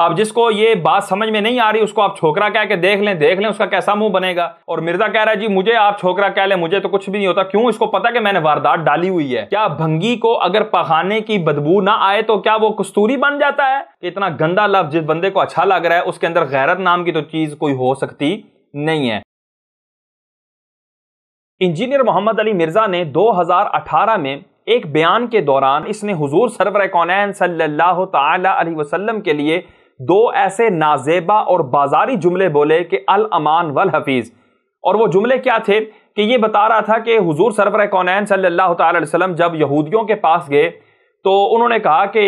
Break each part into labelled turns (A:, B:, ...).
A: अब जिसको ये बात समझ में नहीं आ रही उसको आप छोकरा कह के देख लें देख लें उसका कैसा मुंह बनेगा और मिर्जा कह रहा है जी मुझे आप छोकरा कह लें मुझे तो कुछ भी नहीं होता क्यों इसको पता कि मैंने वारदात डाली हुई है क्या भंगी को अगर पखाने की बदबू ना आए तो क्या वो कस्तूरी बन जाता है इतना गंदा लफ जिस बंदे को अच्छा लग रहा है उसके अंदर गैरत नाम की तो चीज कोई हो सकती नहीं है इंजीनियर मोहम्मद अली मिर्जा ने 2018 में एक बयान के दौरान इसने हुजूर सरवर कौन सल्लल्लाहु अलैहि वसल्लम के लिए दो ऐसे नाजेबा और बाजारी जुमले बोले कि अल अमान वल हफीज और वो जुमले क्या थे कि ये बता रहा था कि हुजूर सरवर कौनैन सल्लल्लाहु अलैहि वसल्लम जब यहूदियों के पास गए तो उन्होंने कहा कि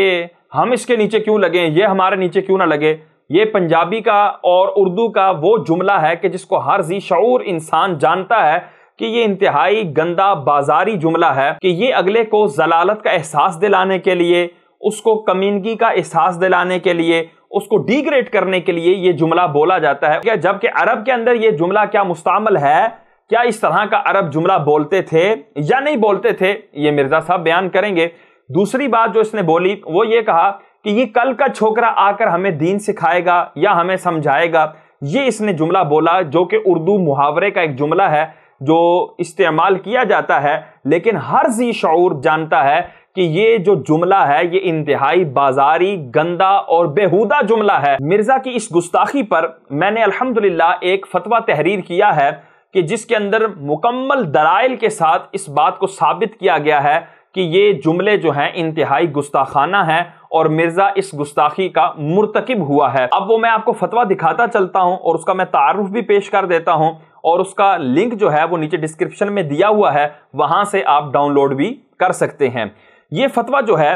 A: हम इसके नीचे क्यों लगे ये हमारे नीचे क्यों ना लगे ये पंजाबी का और उर्दू का वो जुमला है कि जिसको हर जी शूर इंसान जानता है कि ये इंतहाई गंदा बाजारी जुमला है कि ये अगले को जलालत का एहसास दिलाने के लिए उसको कमीनगी का एहसास दिलाने के लिए उसको डिग्रेड करने के लिए ये जुमला बोला जाता है क्या जबकि अरब के अंदर ये जुमला क्या मुस्तमल है क्या इस तरह का अरब जुमला बोलते थे या नहीं बोलते थे ये मिर्जा साहब बयान करेंगे दूसरी बात जो इसने बोली वो ये कहा कि ये कल का छोकरा आकर हमें दीन सिखाएगा या हमें समझाएगा ये इसने जुमला बोला जो कि उर्दू मुहावरे का एक जुमला है जो इस्तेमाल किया जाता है लेकिन हर जी शूर जानता है कि ये जो जुमला है ये इंतहाई बाजारी गंदा और बेहूदा जुमला है मिर्जा की इस गुस्ताखी पर मैंने अल्हम्दुलिल्लाह एक फतवा तहरीर किया है कि जिसके अंदर मुकम्मल दलाइल के साथ इस बात को साबित किया गया है कि ये जुमले जो हैं इंतहाई गुस्ताखाना है और मिर्जा इस गुस्ताखी का मुरतकब हुआ है अब वो मैं आपको फतवा दिखाता चलता हूँ और उसका मैं तारफ भी पेश कर देता हूँ और उसका लिंक जो है वो नीचे डिस्क्रिप्शन में दिया हुआ है वहां से आप डाउनलोड भी कर सकते हैं ये फतवा जो है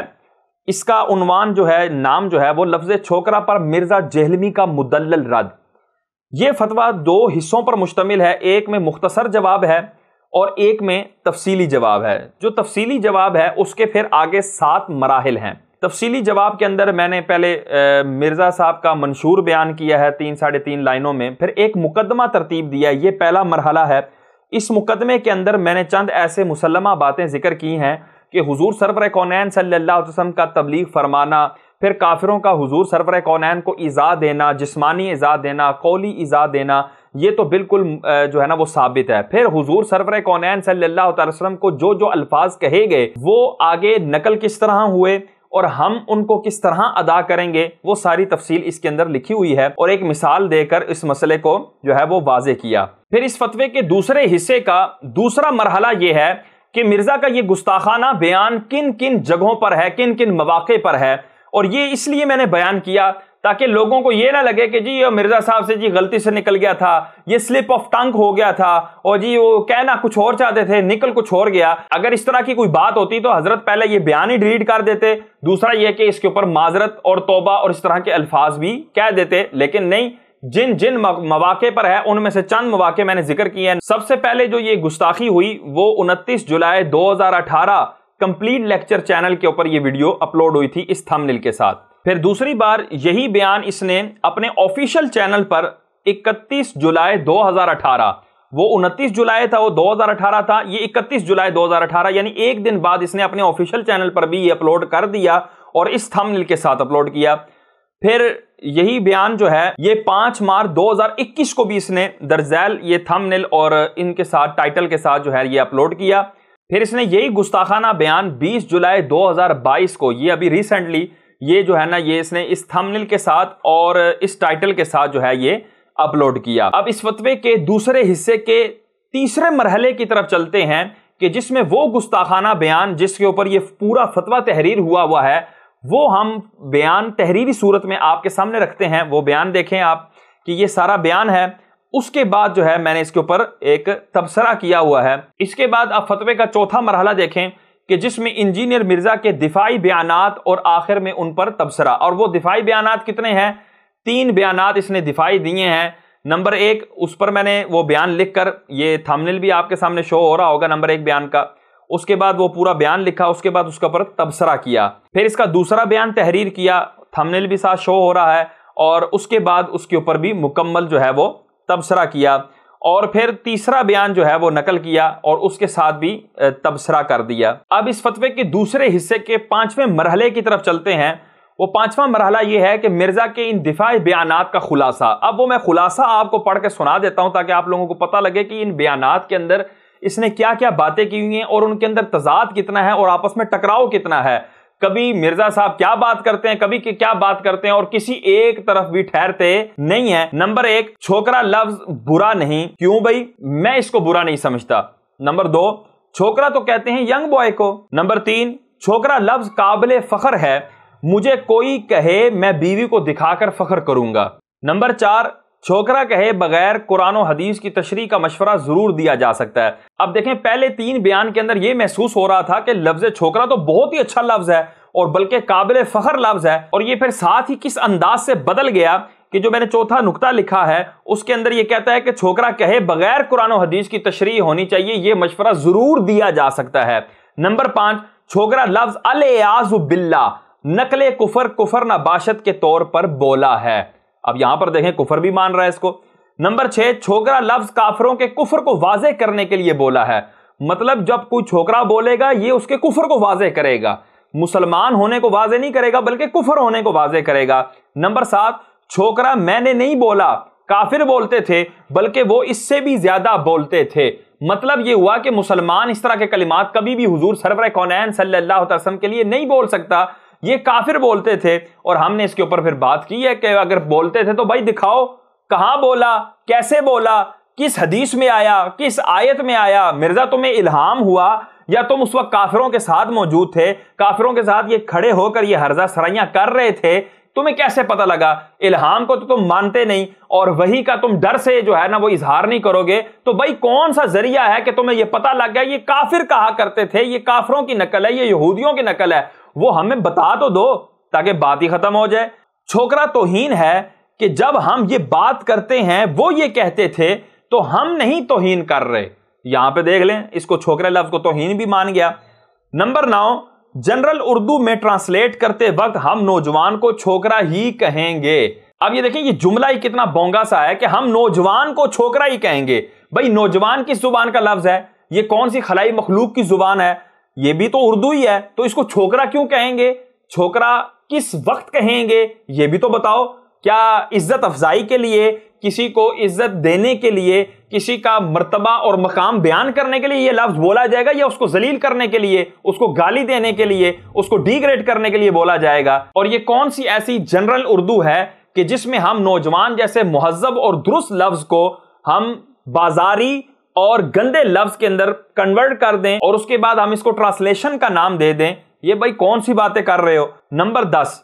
A: इसका उनवान जो है नाम जो है वो लफ्ज छोकरा पर मिर्जा जहलमी का मुदल रद ये फतवा दो हिस्सों पर मुश्तमिल है एक में मुख्तसर जवाब है और एक में तफसीली जवाब है जो तफसीली जवाब है उसके फिर आगे सात मराहल हैं तफसीली जवाब के अंदर मैंने पहले मिर्ज़ा साहब का मंशूर बयान किया है तीन साढ़े तीन लाइनों में फिर एक मुकदमा तरतीब दिया है ये पहला मरहला है इस मुकदमे के अंदर मैंने चंद ऐसे मुसलमा बातें जिक्र की हैं कि हुजूर सरवर कौनैन सल्लल्लाहु अलैहि का तबलीग फरमाना फिर काफिरों का हुजूर सरवर कौनैन को ईज़ा देना जिसमानी ईज़ा देना कौली ईज़ा देना ये तो बिल्कुल जो है ना वो साबित है फिर हुजूर सरवर कौनैन सल्ला अलैहि को जो जो अल्फाज कहे गए वो आगे नकल किस तरह हुए और हम उनको किस तरह अदा करेंगे वो सारी तफसील इसके अंदर लिखी हुई है और एक मिसाल देकर इस मसले को जो है वो वाजे किया फिर इस फतवे के दूसरे हिस्से का दूसरा मरहला ये है कि मिर्जा का यह गुस्ताखाना बयान किन किन जगहों पर है किन किन मौाक़े पर है और ये इसलिए मैंने बयान किया ताकि लोगों को ये ना लगे कि जी ये मिर्ज़ा साहब से जी गलती से निकल गया था ये स्लिप ऑफ टंग हो गया था और जी वो कहना कुछ और चाहते थे निकल कुछ और गया अगर इस तरह की कोई बात होती तो हज़रत पहले ये बयान ही डिलीट कर देते दूसरा ये कि इसके ऊपर माजरत और तोबा और इस तरह के अल्फाज भी कह देते लेकिन नहीं जिन जिन मौाक़े पर है उनमें से चंद मौाक़े मैंने जिक्र किए हैं सबसे पहले जो ये गुस्ताखी हुई वो उनतीस जुलाई 2018 कंप्लीट लेक्चर चैनल के ऊपर ये वीडियो अपलोड हुई थी इस थंबनेल के साथ फिर दूसरी बार यही बयान इसने अपने ऑफिशियल चैनल पर 31 जुलाई 2018 वो 29 जुलाई था वो 2018 था ये 31 जुलाई 2018 यानी एक दिन बाद इसने अपने ऑफिशियल चैनल पर भी ये अपलोड कर दिया और इस थंबनेल के साथ अपलोड किया फिर यही बयान जो है ये पांच मार्च 2021 को भी इसने दर्जैल ये थंबनेल और इनके साथ टाइटल के साथ जो है ये अपलोड किया फिर इसने यही गुस्ताखाना बयान 20 जुलाई 2022 को ये अभी रिसेंटली ये जो है ना ये इसने इस थंबनेल के साथ और इस टाइटल के साथ जो है ये अपलोड किया अब इस फतवे के दूसरे हिस्से के तीसरे मरहले की तरफ चलते हैं कि जिसमें वो गुस्ताखाना बयान जिसके ऊपर ये पूरा फतवा तहरीर हुआ हुआ है वो हम बयान तहरीरी सूरत में आपके सामने रखते हैं वो बयान देखें आप कि ये सारा बयान है उसके बाद जो है मैंने इसके ऊपर एक तबसरा किया हुआ है इसके बाद आप फतवे का चौथा मरहला देखें कि जिसमें इंजीनियर मिर्जा के दिफाई बयान और आखिर में उन पर तबसरा और वो दिफाई बयान कितने हैं तीन बयान इसने दिफाई दिए हैं नंबर एक उस पर मैंने वो बयान लिखकर ये थंबनेल भी आपके सामने शो हो रहा होगा नंबर एक बयान का उसके बाद वो पूरा बयान लिखा उसके बाद उसके ऊपर तबसरा किया फिर इसका दूसरा बयान तहरीर किया थमनेल भी साथ शो हो रहा है और उसके बाद उसके ऊपर भी मुकम्मल जो है वो तबसरा किया और फिर तीसरा बयान जो है वो नकल किया और उसके साथ भी तबसरा कर दिया अब इस फतवे के दूसरे हिस्से के पांचवें मरहले की तरफ चलते हैं वो पांचवा मरहला ये है कि मिर्ज़ा के इन दिफाई बयान का खुलासा अब वो मैं खुलासा आपको पढ़ के सुना देता हूँ ताकि आप लोगों को पता लगे कि इन बयान के अंदर इसने क्या क्या बातें की हुई हैं और उनके अंदर तजाद कितना है और आपस में टकराव कितना है कभी मिर्जा साहब क्या बात करते हैं कभी क्या बात करते हैं और किसी एक तरफ भी ठहरते नहीं है नंबर एक छोकरा लफ्ज बुरा नहीं क्यों भाई मैं इसको बुरा नहीं समझता नंबर दो छोकरा तो कहते हैं यंग बॉय को नंबर तीन छोकरा लफ्ज काबिल फखर है मुझे कोई कहे मैं बीवी को दिखाकर फखर करूंगा नंबर चार छोकरा कहे बगैर कुरान और हदीस की तशरी का मशवरा जरूर दिया जा सकता है अब देखें पहले तीन बयान के अंदर यह महसूस हो रहा था कि लफ्ज छोकरा तो बहुत ही अच्छा लफ्ज है और बल्कि काबिल फखर लफ्ज है और ये फिर साथ ही किस अंदाज से बदल गया कि जो मैंने चौथा नुकता लिखा है उसके अंदर यह कहता है कि छोकरा कहे बगैर कुरान और हदीस की तशरी होनी चाहिए यह मशवरा जरूर दिया जा सकता है नंबर पांच छोकरा लफ्ज अल आज बिल्ला नकल कुफर कुफर नबाशत के तौर पर बोला है अब यहां पर देखें कुफर भी मान रहा है इसको नंबर छह छोकरा लफ्ज काफरों के कुफर को वाजे करने के लिए बोला है मतलब जब कोई छोकरा बोलेगा ये उसके कुफर को वाजे करेगा मुसलमान होने को वाजे नहीं करेगा बल्कि कुफर होने को वाजे करेगा नंबर सात छोकरा मैंने नहीं बोला काफिर बोलते थे बल्कि वो इससे भी ज्यादा बोलते थे मतलब ये हुआ कि मुसलमान इस तरह के कलिमात कभी भी हुजूर सरवर कौन सल्लाम के लिए नहीं बोल सकता ये काफिर बोलते थे और हमने इसके ऊपर फिर बात की है कि अगर बोलते थे तो भाई दिखाओ कहां बोला कैसे बोला किस हदीस में आया किस आयत में आया मिर्जा तुम्हें इल्हाम हुआ या तुम उस वक्त काफिरों के साथ मौजूद थे काफिरों के साथ ये खड़े होकर ये हर्जा सराइया कर रहे थे तुम्हें कैसे पता लगा इल्हाम को तो तुम मानते नहीं और वही का तुम डर से जो है ना वो इजहार नहीं करोगे तो भाई कौन सा जरिया है कि तुम्हें ये पता लग गया ये काफिर कहा करते थे ये काफरों की नकल है ये यहूदियों की नकल है वो हमें बता तो दो ताकि बात ही खत्म हो जाए छोकरा तोहीन है कि जब हम ये बात करते हैं वो ये कहते थे तो हम नहीं तोहीन कर रहे यहां पे देख लें इसको छोकरे लफ्ज को तोहीन भी मान गया नंबर नौ जनरल उर्दू में ट्रांसलेट करते वक्त हम नौजवान को छोकरा ही कहेंगे अब ये देखें ये जुमला ही कितना बोंगा सा है कि हम नौजवान को छोकरा ही कहेंगे भाई नौजवान किस जुबान का लफ्ज है ये कौन सी खलाई मखलूक की जुबान है ये भी तो उर्दू ही है तो इसको छोकरा क्यों कहेंगे छोकरा किस वक्त कहेंगे ये भी तो बताओ क्या इज्जत अफजाई के लिए किसी को इज्जत देने के लिए किसी का मर्तबा और मकाम बयान करने के लिए यह लफ्ज़ बोला जाएगा या उसको जलील करने के लिए उसको गाली देने के लिए उसको डिग्रेड करने के लिए बोला जाएगा और ये कौन सी ऐसी जनरल उर्दू है कि जिसमें हम नौजवान जैसे महजब और दुरुस्त लफ्ज़ को हम बाजारी और गंदे लफ्ज के अंदर कन्वर्ट कर दें और उसके बाद हम इसको ट्रांसलेशन का नाम दे दें ये भाई कौन सी बातें कर रहे हो नंबर दस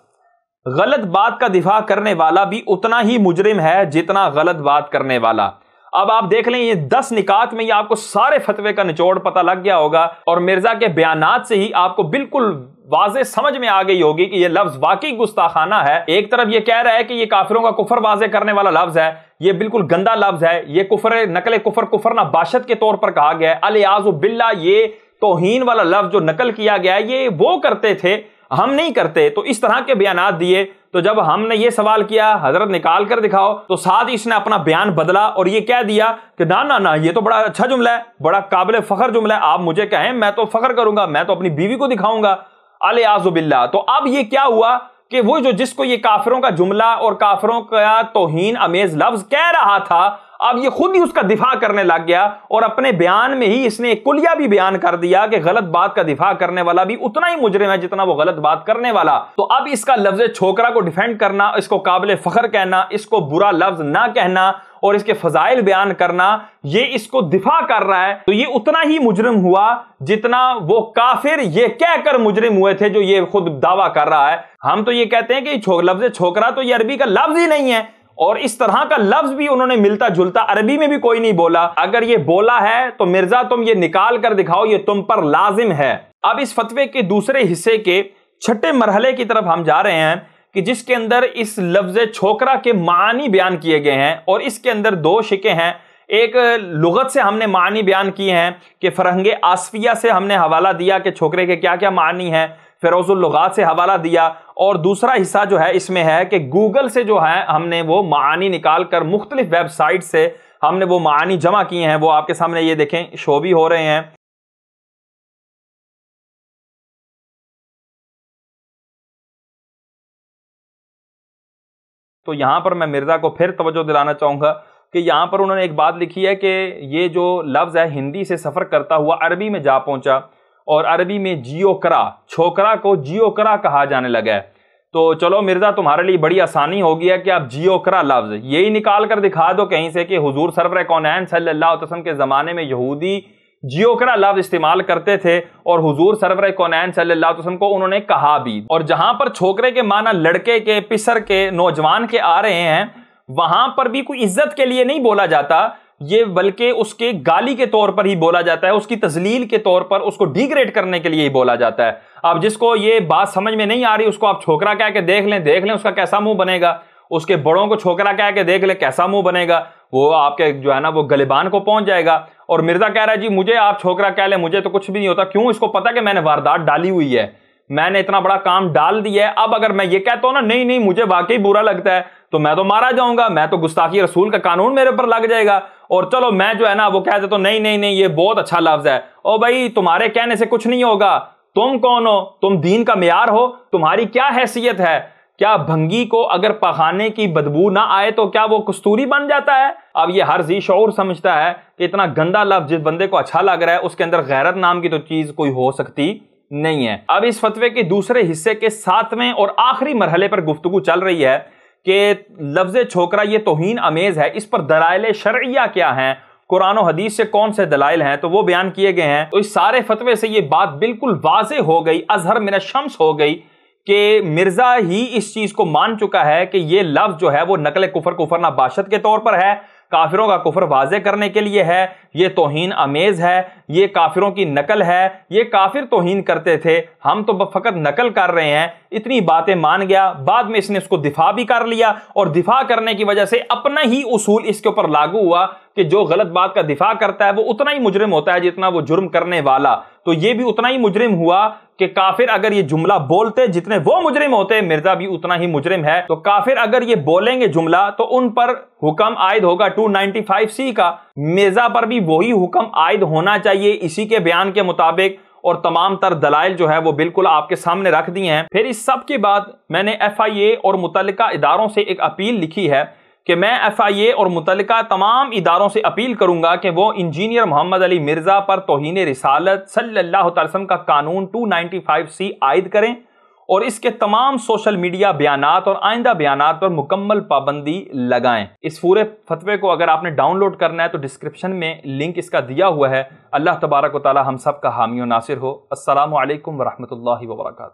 A: गलत बात का दिफा करने वाला भी उतना ही मुजरिम है जितना गलत बात करने वाला अब आप देख लें ये दस निकात में ये आपको सारे फतवे का निचोड़ पता लग गया होगा और मिर्जा के बयान से ही आपको बिल्कुल वाजे समझ में आ गई होगी कि ये लफ्ज वाकई गुस्ताखाना है एक तरफ ये कह रहा है कि ये काफिरों का कुफर वाजे करने वाला लफ्ज है ये बिल्कुल गंदा लफ्ज है ये कुफर नकल कुफर कुफरना बाशत के तौर पर कहा गया है अलियाज बिल्ला ये तोहन वाला लफ्ज जो नकल किया गया है ये वो करते थे हम नहीं करते तो इस तरह के बयान दिए तो जब हमने ये सवाल किया हजरत निकाल कर दिखाओ तो साथ ही इसने अपना बयान बदला और ये कह दिया कि ना ना ना ये तो बड़ा अच्छा जुमला है बड़ा काबिल फखर जुमला है आप मुझे कहें मैं तो फखर करूंगा मैं तो अपनी बीवी को दिखाऊंगा अले आजुबिल्ला तो अब ये क्या हुआ कि वो जो जिसको ये काफिरों का जुमला और काफिरों का तोहन अमेज लफ्ज कह रहा था अब ये खुद ही उसका दिफा करने लग गया और अपने बयान में ही इसने एक कुलिया भी बयान कर दिया कि गलत बात का दिफा करने वाला भी उतना ही मुजरिम है जितना वो गलत बात करने वाला तो अब इसका लफ्ज छोकरा को डिफेंड करना इसको काबिल फखर कहना इसको बुरा लफ्ज ना कहना और इसके फजाइल बयान करना ये इसको दिफा कर रहा है तो ये उतना ही मुजरिम हुआ जितना वो काफिर ये कहकर मुजरिम हुए थे जो ये खुद दावा कर रहा है हम तो ये कहते हैं कि छो, लफ्ज छोकरा तो ये अरबी का लफ्ज ही नहीं है और इस तरह का लफ्ज भी उन्होंने मिलता जुलता अरबी में भी कोई नहीं बोला अगर ये बोला है तो मिर्जा तुम ये निकाल कर दिखाओ ये तुम पर लाजिम है अब इस फतवे के दूसरे हिस्से के छठे मरहले की तरफ हम जा रहे हैं कि जिसके अंदर इस लफ्ज छोकरा के मानी बयान किए गए हैं और इसके अंदर दो शिके हैं एक लुगत से हमने मानी बयान किए हैं कि फरहंग आसफिया से हमने हवाला दिया कि छोकरे के क्या क्या मानी है फिरोजुलगात से हवाला दिया और दूसरा हिस्सा जो है इसमें है कि गूगल से जो है हमने वो मानी निकाल कर मुख्तलिफ वेबसाइट से हमने वो मानी जमा किए हैं वो आपके सामने ये देखें शो भी हो रहे हैं तो यहां पर मैं मिर्ज़ा को फिर तवज्जो दिलाना चाहूंगा कि यहां पर उन्होंने एक बात लिखी है कि ये जो लफ्ज़ है हिंदी से सफ़र करता हुआ अरबी में जा पहुंचा और अरबी में जियोकरा छोकरा को जियोकरा कहा जाने लगा है तो चलो मिर्ज़ा तुम्हारे लिए बड़ी आसानी होगी है कि आप जियोकरा लफ्ज़ यही निकाल कर दिखा दो कहीं से कि हजूर सरवर कौनैन सल्लल्लाहु के ज़माने में यहूदी जियोकरा लफ्ज इस्तेमाल करते थे और हजूर सरवर कौनैन सल्लल्लाहु अलैहि को उन्होंने कहा भी और जहां पर छोकरे के माना लड़के के पिसर के नौजवान के आ रहे हैं वहां पर भी कोई इज्जत के लिए नहीं बोला जाता ये बल्कि उसके गाली के तौर पर ही बोला जाता है उसकी तजलील के तौर पर उसको डिग्रेड करने के लिए ही बोला जाता है अब जिसको ये बात समझ में नहीं आ रही उसको आप छोकरा कह के देख लें देख लें उसका कैसा मुंह बनेगा उसके बड़ों को छोकरा कह के देख लें कैसा मुंह बनेगा वो आपके जो है ना वो गलेबान को पहुंच जाएगा और मिर्जा कह रहा है जी मुझे आप छोकरा कह लें मुझे तो कुछ भी नहीं होता क्यों इसको पता कि मैंने वारदात डाली हुई है मैंने इतना बड़ा काम डाल दिया है अब अगर मैं ये कहता हूँ ना नहीं नहीं मुझे वाकई बुरा लगता है तो मैं तो मारा जाऊंगा मैं तो गुस्ताखी रसूल का कानून मेरे ऊपर लग जाएगा और चलो मैं जो है ना वो कहते तो नहीं नहीं नहीं ये बहुत अच्छा लफ्ज है ओ भाई तुम्हारे कहने से कुछ नहीं होगा तुम कौन हो तुम दीन का मैार हो तुम्हारी क्या हैसियत है क्या भंगी को अगर पखाने की बदबू ना आए तो क्या वो कस्तूरी बन जाता है अब ये हर जी शोर समझता है कि इतना गंदा लफ्ज जिस बंदे को अच्छा लग रहा है उसके अंदर गैरत नाम की तो चीज कोई हो सकती नहीं है अब इस फतवे के दूसरे हिस्से के सातवें और आखिरी मरहले पर गुफ्तु चल रही है कि लफ्ज़ छोकरा ये तोहन अमेज़ है इस पर दलाइल शर्या क्या हैं कुरान हदीस से कौन से दलाइल हैं तो वो बयान किए गए हैं तो इस सारे फतवे से ये बात बिल्कुल वाज हो गई अजहर मेरा शम्स हो गई कि मिर्ज़ा ही इस चीज़ को मान चुका है कि ये लफ्ज़ जो है वो नकल कुफर कुफरना बाशत के तौर पर है काफिरों का कुफर वाजे करने के लिए है ये तोहन अमेज है ये काफिरों की नकल है ये काफिर तोहन करते थे हम तो फ़कत नकल कर रहे हैं इतनी बातें मान गया बाद में इसने उसको दिफा भी कर लिया और दिफा करने की वजह से अपना ही उसूल इसके ऊपर लागू हुआ कि जो गलत बात का दिफा करता है वो उतना ही मुजरिम होता है जितना वो जुर्म करने वाला तो ये भी उतना ही मुजरिम हुआ कि काफिर अगर ये जुमला बोलते जितने वो मुजरिम होते मिर्जा भी उतना ही मुजरिम है तो काफिर अगर ये बोलेंगे जुमला तो उन पर हुक्म आयद होगा 295 सी का मिर्जा पर भी वही हुक्म आयद होना चाहिए इसी के बयान के मुताबिक और तमाम तर दलाइल जो है वो बिल्कुल आपके सामने रख दिए हैं फिर इस सब के बाद मैंने एफ आई ए और मुतल इदारों से एक अपील लिखी है कि मैं एफ आई ए और मुतल तमाम इदारों से अपील करूँगा कि वो इंजीनियर मोहम्मद अली मिर्ज़ा पर तोहन रिसालत सल्ला तसम का कानून टू नाइनटी फाइव सी आयद करें और इसके तमाम सोशल मीडिया बयान और आइंदा बयान पर मुकम्मल पाबंदी लगाएं इस पूरे फतवे को अगर आपने डाउनलोड करना है तो डिस्क्रिप्शन में लिंक इसका दिया हुआ है अल्लाह तबारक वाली हम सब का हामी नासिर हो असल वरहमल वर्का